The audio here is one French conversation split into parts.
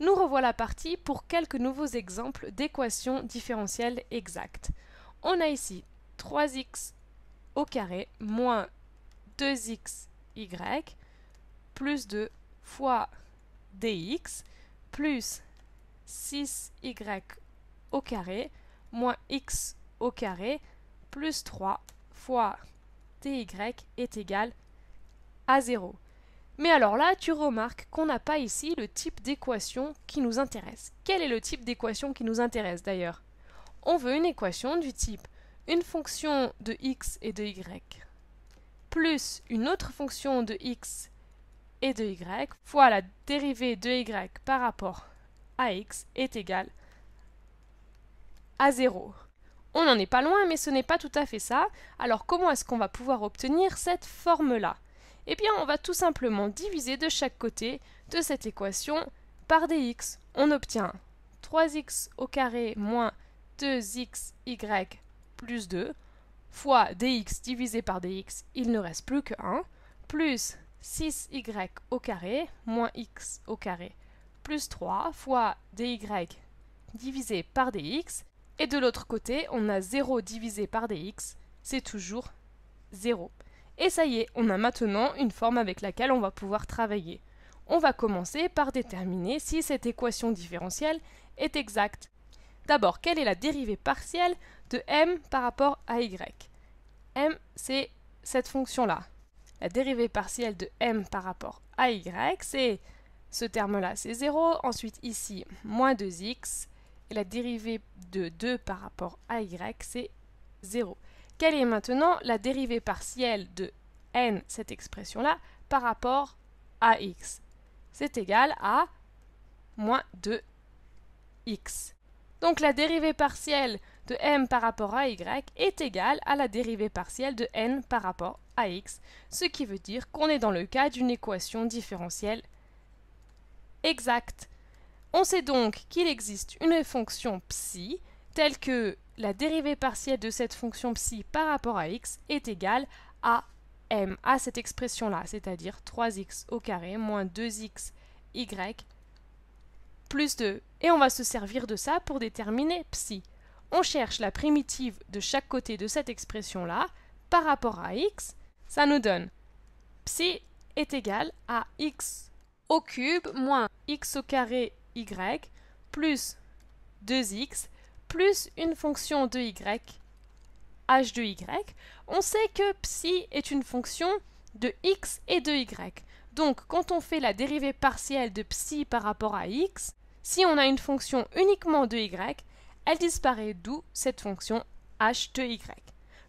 Nous revoilà parti pour quelques nouveaux exemples d'équations différentielles exactes. On a ici 3x au carré moins 2xy plus 2 fois dx plus 6y au carré moins x au carré plus 3 fois dy est égal à 0. Mais alors là, tu remarques qu'on n'a pas ici le type d'équation qui nous intéresse. Quel est le type d'équation qui nous intéresse d'ailleurs On veut une équation du type une fonction de x et de y plus une autre fonction de x et de y fois la dérivée de y par rapport à x est égale à 0. On n'en est pas loin, mais ce n'est pas tout à fait ça. Alors comment est-ce qu'on va pouvoir obtenir cette forme-là eh bien, on va tout simplement diviser de chaque côté de cette équation par dx. On obtient 3x au carré moins 2xy plus 2 fois dx divisé par dx, il ne reste plus que 1, plus 6y au carré moins x au carré plus 3 fois dy divisé par dx. Et de l'autre côté, on a 0 divisé par dx, c'est toujours 0. Et ça y est, on a maintenant une forme avec laquelle on va pouvoir travailler. On va commencer par déterminer si cette équation différentielle est exacte. D'abord, quelle est la dérivée partielle de m par rapport à y m, c'est cette fonction-là. La dérivée partielle de m par rapport à y, c'est ce terme-là, c'est 0. Ensuite, ici, moins 2x. Et la dérivée de 2 par rapport à y, c'est 0. Quelle est maintenant la dérivée partielle de n, cette expression-là, par rapport à x C'est égal à moins 2x. Donc la dérivée partielle de m par rapport à y est égale à la dérivée partielle de n par rapport à x, ce qui veut dire qu'on est dans le cas d'une équation différentielle exacte. On sait donc qu'il existe une fonction psi telle que la dérivée partielle de cette fonction psi par rapport à x est égale à m, à cette expression-là, c'est-à-dire 3x au carré moins 2 xy plus 2. Et on va se servir de ça pour déterminer psi. On cherche la primitive de chaque côté de cette expression-là par rapport à x. Ça nous donne psi est égal à x au cube moins x au carré y plus 2x plus une fonction de y h de y, on sait que psi est une fonction de x et de y. Donc quand on fait la dérivée partielle de psi par rapport à x, si on a une fonction uniquement de y, elle disparaît d'où cette fonction h de y.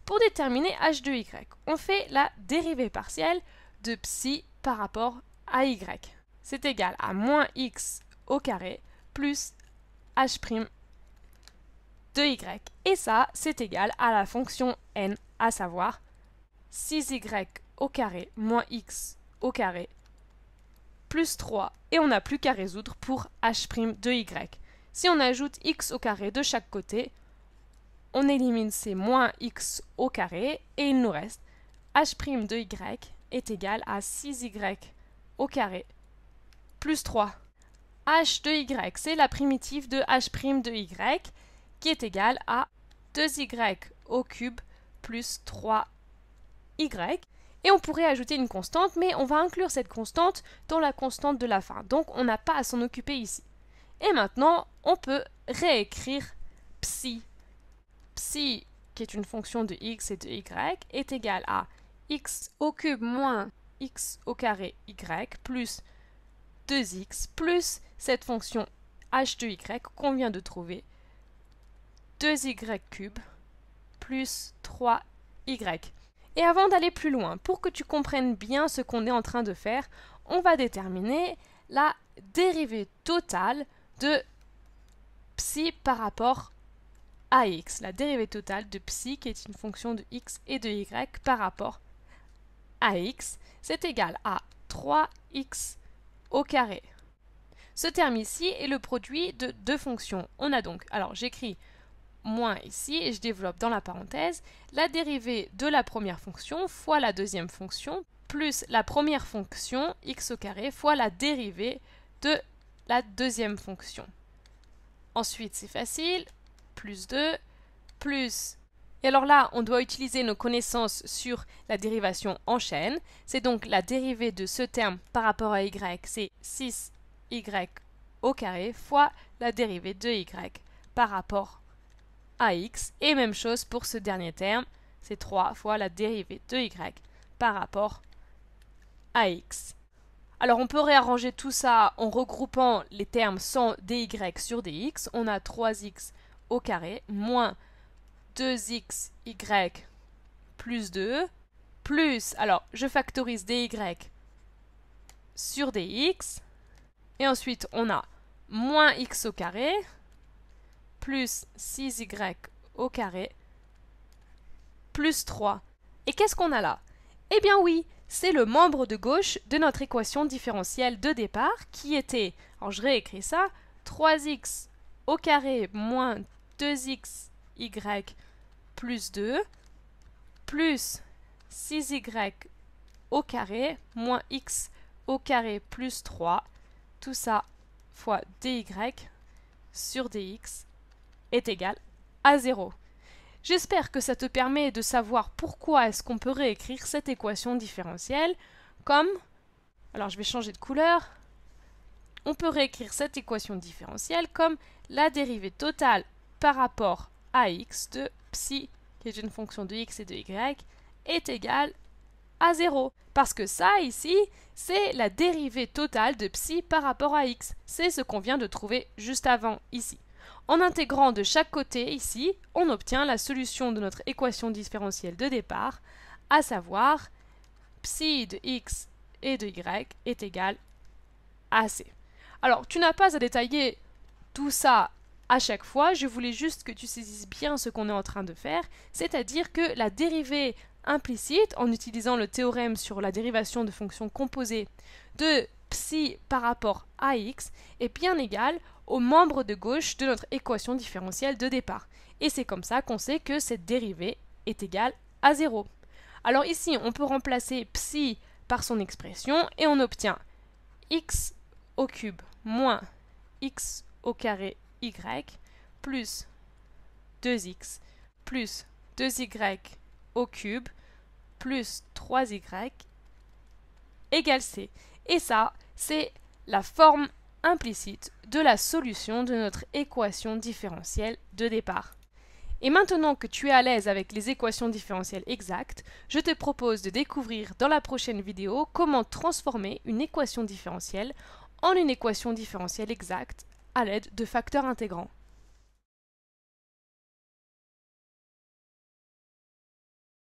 Pour déterminer h de y, on fait la dérivée partielle de psi par rapport à y. C'est égal à moins x au carré plus h' 2y. Et ça, c'est égal à la fonction n, à savoir 6y au carré moins x au carré plus 3. Et on n'a plus qu'à résoudre pour h' de y. Si on ajoute x au carré de chaque côté, on élimine ces moins x au carré et il nous reste h' de y est égal à 6y au carré plus 3. h de y, c'est la primitive de h' de y qui est égal à 2y au cube plus 3y. Et on pourrait ajouter une constante, mais on va inclure cette constante dans la constante de la fin. Donc on n'a pas à s'en occuper ici. Et maintenant, on peut réécrire psi. Psi, qui est une fonction de x et de y, est égal à x au cube moins x au carré y plus 2x plus cette fonction h de y qu'on vient de trouver 2y cube plus 3y. Et avant d'aller plus loin, pour que tu comprennes bien ce qu'on est en train de faire, on va déterminer la dérivée totale de psi par rapport à x. La dérivée totale de psi qui est une fonction de x et de y par rapport à x, c'est égal à 3x au carré. Ce terme ici est le produit de deux fonctions. On a donc, alors j'écris moins ici, et je développe dans la parenthèse la dérivée de la première fonction fois la deuxième fonction, plus la première fonction x au carré fois la dérivée de la deuxième fonction. Ensuite, c'est facile, plus 2, plus... Et alors là, on doit utiliser nos connaissances sur la dérivation en chaîne. C'est donc la dérivée de ce terme par rapport à y, c'est 6y au carré fois la dérivée de y par rapport à ax. Et même chose pour ce dernier terme, c'est 3 fois la dérivée de y par rapport à x. Alors on peut réarranger tout ça en regroupant les termes sans dy sur dx. On a 3x au carré moins 2xy plus 2 plus, alors je factorise dy sur dx. Et ensuite on a moins x au carré plus 6y au carré plus 3. Et qu'est-ce qu'on a là Eh bien oui, c'est le membre de gauche de notre équation différentielle de départ qui était, alors je réécris ça, 3x au carré moins 2xy plus 2 plus 6y au carré moins x au carré plus 3, tout ça fois dy sur dx est égal à 0. J'espère que ça te permet de savoir pourquoi est-ce qu'on peut réécrire cette équation différentielle comme... Alors je vais changer de couleur. On peut réécrire cette équation différentielle comme la dérivée totale par rapport à x de psi, qui est une fonction de x et de y, est égale à 0. Parce que ça, ici, c'est la dérivée totale de psi par rapport à x. C'est ce qu'on vient de trouver juste avant, ici. En intégrant de chaque côté ici, on obtient la solution de notre équation différentielle de départ, à savoir psi de x et de y est égal à c. Alors, tu n'as pas à détailler tout ça à chaque fois, je voulais juste que tu saisisses bien ce qu'on est en train de faire, c'est-à-dire que la dérivée implicite, en utilisant le théorème sur la dérivation de fonctions composées de psi par rapport à x, est bien égale au membre de gauche de notre équation différentielle de départ. Et c'est comme ça qu'on sait que cette dérivée est égale à 0. Alors ici, on peut remplacer psi par son expression et on obtient x au cube moins x au carré y plus 2x plus 2y au cube plus 3y égale c. Et ça, c'est la forme implicite de la solution de notre équation différentielle de départ. Et maintenant que tu es à l'aise avec les équations différentielles exactes, je te propose de découvrir dans la prochaine vidéo comment transformer une équation différentielle en une équation différentielle exacte à l'aide de facteurs intégrants.